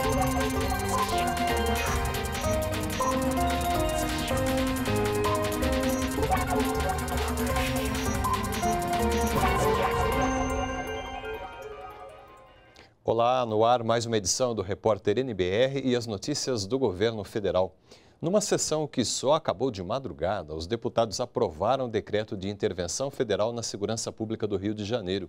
you Olá, no ar mais uma edição do Repórter NBR e as notícias do governo federal. Numa sessão que só acabou de madrugada, os deputados aprovaram o decreto de intervenção federal na segurança pública do Rio de Janeiro.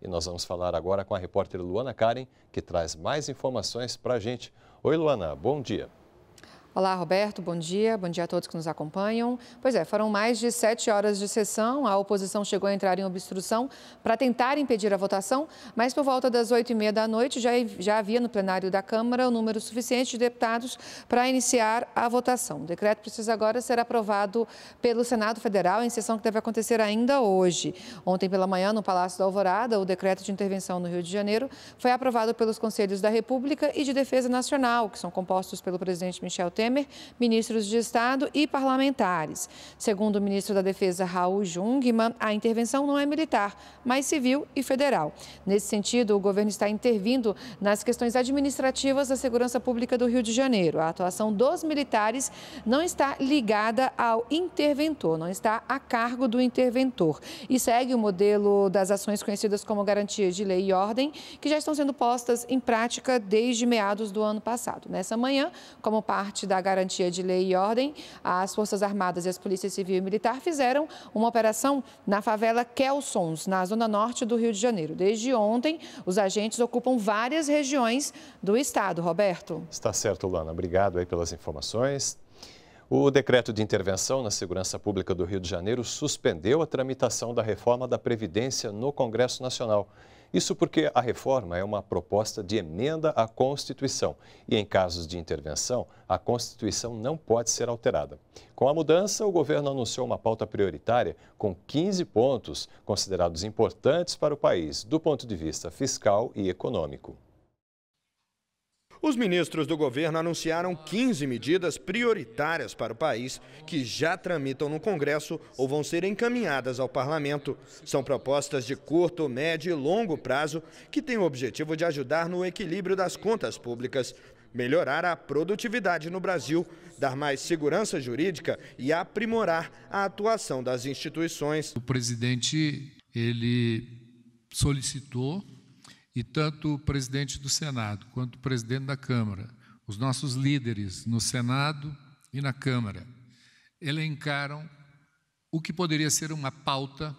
E nós vamos falar agora com a repórter Luana Karen, que traz mais informações para a gente. Oi, Luana, bom dia. Olá, Roberto, bom dia. Bom dia a todos que nos acompanham. Pois é, foram mais de sete horas de sessão. A oposição chegou a entrar em obstrução para tentar impedir a votação, mas por volta das oito e meia da noite já, já havia no plenário da Câmara o número suficiente de deputados para iniciar a votação. O decreto precisa agora ser aprovado pelo Senado Federal em sessão que deve acontecer ainda hoje. Ontem pela manhã, no Palácio da Alvorada, o decreto de intervenção no Rio de Janeiro foi aprovado pelos Conselhos da República e de Defesa Nacional, que são compostos pelo presidente Michel Temer Temer, ministros de Estado e parlamentares. Segundo o ministro da Defesa, Raul Jungmann, a intervenção não é militar, mas civil e federal. Nesse sentido, o governo está intervindo nas questões administrativas da segurança pública do Rio de Janeiro. A atuação dos militares não está ligada ao interventor, não está a cargo do interventor e segue o modelo das ações conhecidas como garantias de lei e ordem, que já estão sendo postas em prática desde meados do ano passado. Nessa manhã, como parte da da garantia de lei e ordem, as Forças Armadas e as Polícias Civil e Militar fizeram uma operação na favela Kelsons, na zona norte do Rio de Janeiro. Desde ontem, os agentes ocupam várias regiões do estado. Roberto. Está certo, Lana. Obrigado aí pelas informações. O decreto de intervenção na segurança pública do Rio de Janeiro suspendeu a tramitação da reforma da Previdência no Congresso Nacional. Isso porque a reforma é uma proposta de emenda à Constituição e, em casos de intervenção, a Constituição não pode ser alterada. Com a mudança, o governo anunciou uma pauta prioritária com 15 pontos considerados importantes para o país do ponto de vista fiscal e econômico. Os ministros do governo anunciaram 15 medidas prioritárias para o país que já tramitam no Congresso ou vão ser encaminhadas ao parlamento. São propostas de curto, médio e longo prazo que têm o objetivo de ajudar no equilíbrio das contas públicas, melhorar a produtividade no Brasil, dar mais segurança jurídica e aprimorar a atuação das instituições. O presidente ele solicitou e tanto o presidente do Senado quanto o presidente da Câmara, os nossos líderes no Senado e na Câmara, elencaram o que poderia ser uma pauta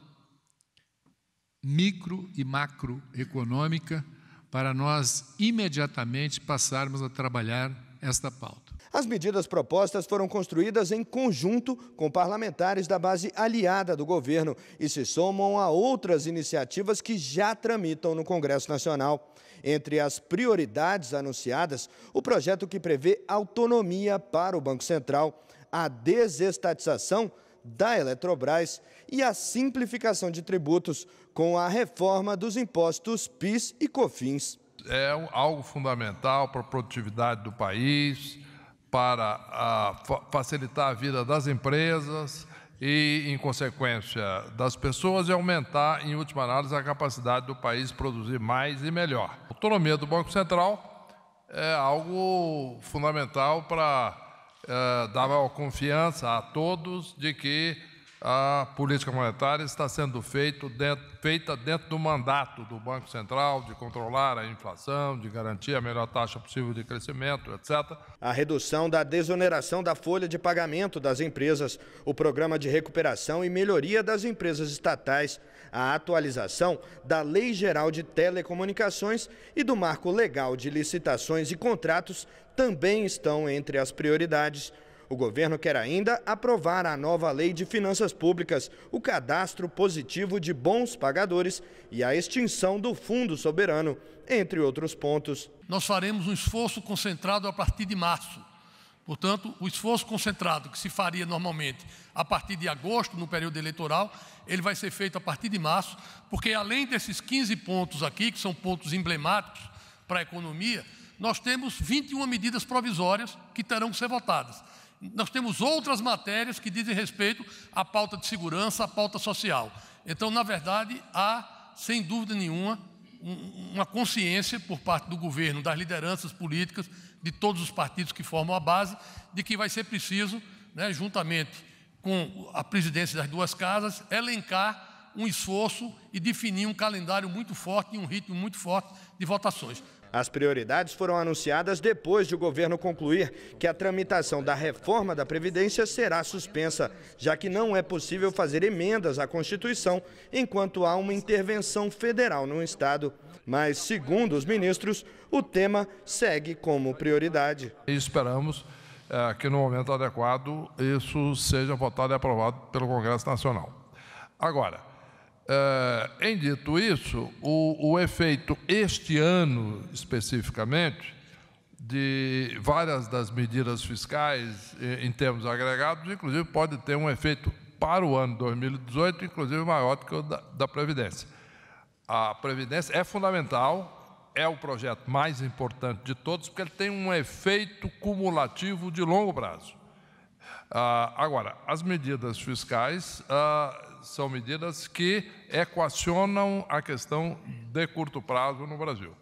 micro e macroeconômica para nós imediatamente passarmos a trabalhar esta pauta. As medidas propostas foram construídas em conjunto com parlamentares da base aliada do governo e se somam a outras iniciativas que já tramitam no Congresso Nacional. Entre as prioridades anunciadas, o projeto que prevê autonomia para o Banco Central, a desestatização da Eletrobras e a simplificação de tributos com a reforma dos impostos PIS e COFINS. É algo fundamental para a produtividade do país, para ah, a, facilitar a vida das empresas e, em consequência, das pessoas e aumentar, em última análise, a capacidade do país produzir mais e melhor. A autonomia do Banco Central é algo fundamental para é, dar confiança a todos de que a política monetária está sendo feito dentro, feita dentro do mandato do Banco Central de controlar a inflação, de garantir a melhor taxa possível de crescimento, etc. A redução da desoneração da folha de pagamento das empresas, o programa de recuperação e melhoria das empresas estatais, a atualização da Lei Geral de Telecomunicações e do Marco Legal de Licitações e Contratos também estão entre as prioridades o governo quer ainda aprovar a nova Lei de Finanças Públicas, o cadastro positivo de bons pagadores e a extinção do Fundo Soberano, entre outros pontos. Nós faremos um esforço concentrado a partir de março. Portanto, o esforço concentrado que se faria normalmente a partir de agosto, no período eleitoral, ele vai ser feito a partir de março, porque além desses 15 pontos aqui, que são pontos emblemáticos para a economia, nós temos 21 medidas provisórias que terão que ser votadas nós temos outras matérias que dizem respeito à pauta de segurança, à pauta social. Então, na verdade, há, sem dúvida nenhuma, uma consciência por parte do governo, das lideranças políticas, de todos os partidos que formam a base, de que vai ser preciso, né, juntamente com a presidência das duas casas, elencar um esforço e definir um calendário muito forte e um ritmo muito forte de votações. As prioridades foram anunciadas depois de o governo concluir que a tramitação da reforma da Previdência será suspensa, já que não é possível fazer emendas à Constituição enquanto há uma intervenção federal no Estado. Mas, segundo os ministros, o tema segue como prioridade. Esperamos é, que, no momento adequado, isso seja votado e aprovado pelo Congresso Nacional. Agora. Eh, em dito isso, o, o efeito este ano especificamente de várias das medidas fiscais eh, em termos agregados, inclusive pode ter um efeito para o ano 2018, inclusive maior do que o da, da Previdência. A Previdência é fundamental, é o projeto mais importante de todos, porque ele tem um efeito cumulativo de longo prazo. Ah, agora, as medidas fiscais, ah, são medidas que equacionam a questão de curto prazo no Brasil.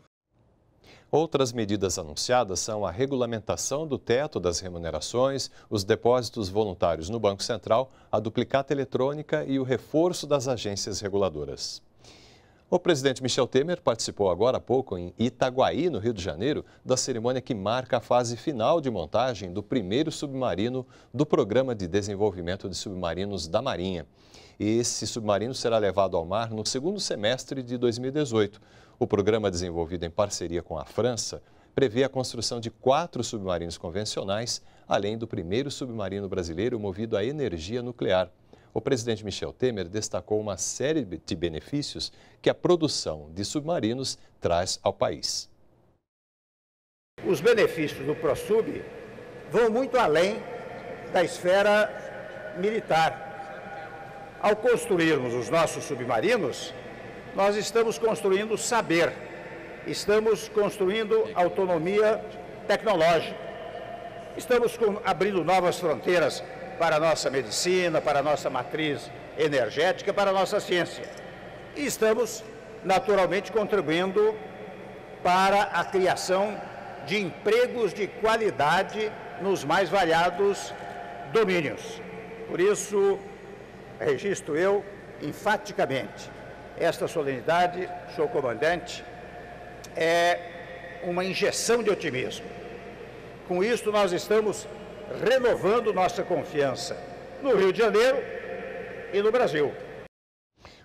Outras medidas anunciadas são a regulamentação do teto das remunerações, os depósitos voluntários no Banco Central, a duplicata eletrônica e o reforço das agências reguladoras. O presidente Michel Temer participou agora há pouco em Itaguaí, no Rio de Janeiro, da cerimônia que marca a fase final de montagem do primeiro submarino do Programa de Desenvolvimento de Submarinos da Marinha. Esse submarino será levado ao mar no segundo semestre de 2018. O programa, desenvolvido em parceria com a França, prevê a construção de quatro submarinos convencionais, além do primeiro submarino brasileiro movido a energia nuclear. O presidente Michel Temer destacou uma série de benefícios que a produção de submarinos traz ao país. Os benefícios do PROSUB vão muito além da esfera militar. Ao construirmos os nossos submarinos, nós estamos construindo saber, estamos construindo autonomia tecnológica, estamos abrindo novas fronteiras para a nossa medicina, para a nossa matriz energética, para a nossa ciência. E estamos, naturalmente, contribuindo para a criação de empregos de qualidade nos mais variados domínios. Por isso, registro eu enfaticamente esta solenidade, senhor comandante, é uma injeção de otimismo. Com isso, nós estamos renovando nossa confiança no Rio de Janeiro e no Brasil.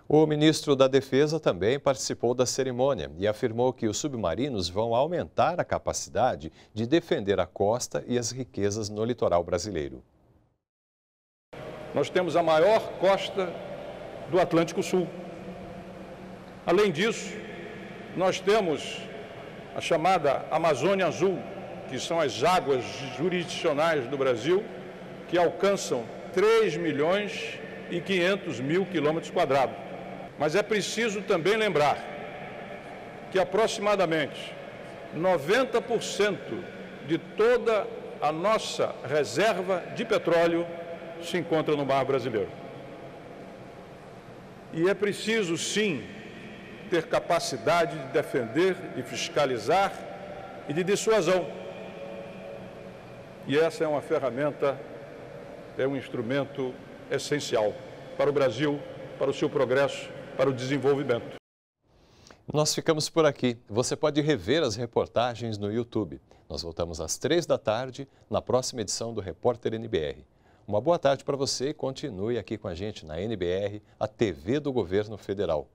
O ministro da Defesa também participou da cerimônia e afirmou que os submarinos vão aumentar a capacidade de defender a costa e as riquezas no litoral brasileiro. Nós temos a maior costa do Atlântico Sul. Além disso, nós temos a chamada Amazônia Azul, que são as águas jurisdicionais do Brasil, que alcançam 3 milhões e 500 mil quilômetros quadrados. Mas é preciso também lembrar que aproximadamente 90% de toda a nossa reserva de petróleo se encontra no mar brasileiro. E é preciso, sim, ter capacidade de defender, de fiscalizar e de dissuasão e essa é uma ferramenta, é um instrumento essencial para o Brasil, para o seu progresso, para o desenvolvimento. Nós ficamos por aqui. Você pode rever as reportagens no YouTube. Nós voltamos às três da tarde na próxima edição do Repórter NBR. Uma boa tarde para você e continue aqui com a gente na NBR, a TV do Governo Federal.